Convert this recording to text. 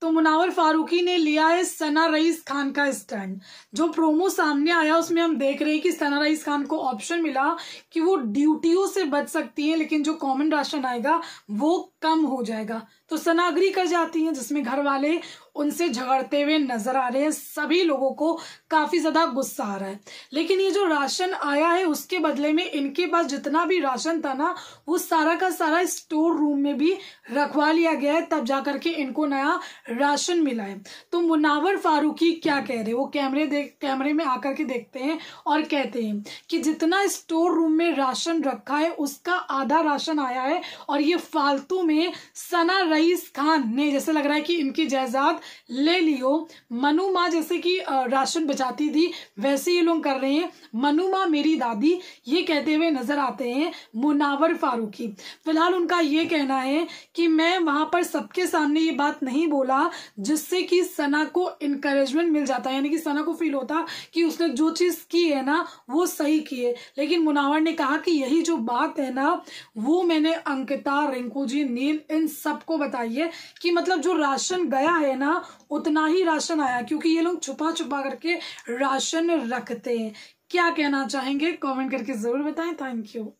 तो मुनावर फारूकी ने लिया है सना रईस खान का स्टैंड जो प्रोमो सामने आया उसमें हम देख रहे हैं कि सना रईस खान को ऑप्शन मिला कि वो ड्यूटियों से बच सकती हैं लेकिन जो कॉमन राशन आएगा वो कम हो जाएगा तो सना कर जाती हैं जिसमें घर वाले उनसे झगड़ते हुए नजर आ रहे हैं सभी लोगों को काफी ज्यादा गुस्सा आ रहा है लेकिन ये जो राशन आया है उसके बदले में इनके पास जितना भी राशन था ना वो सारा का सारा स्टोर रूम में भी रखवा लिया गया है तब जा करके इनको नया राशन मिला है तो मुनावर फारूकी क्या कह रहे वो कैमरे देख कैमरे में आकर के देखते हैं और कहते हैं कि जितना स्टोर रूम में राशन रखा है उसका आधा राशन आया है और ये फालतू में सना रईस खान ने जैसे लग रहा है कि इनकी जायदाद ले लियो मनु माँ जैसे कि राशन बचाती थी वैसे ये लोग कर रहे हैं मनु माँ मेरी दादी ये कहते हुए नजर आते हैं मुनावर फारूकी फिलहाल उनका ये कहना है कि मैं वहां पर सबके सामने ये बात नहीं बोला जिससे कि सना को इनकरेजमेंट मिल जाता यानी कि सना को फील होता कि उसने जो चीज़ की है ना वो सही की है लेकिन मुनावर ने कहा कि यही जो बात है ना वो मैंने अंकिता रिंकू जी नील इन सबको बताई है कि मतलब जो राशन गया है ना ना उतना ही राशन आया क्योंकि ये लोग छुपा छुपा करके राशन रखते हैं क्या कहना चाहेंगे कमेंट करके ज़रूर बताएं थैंक यू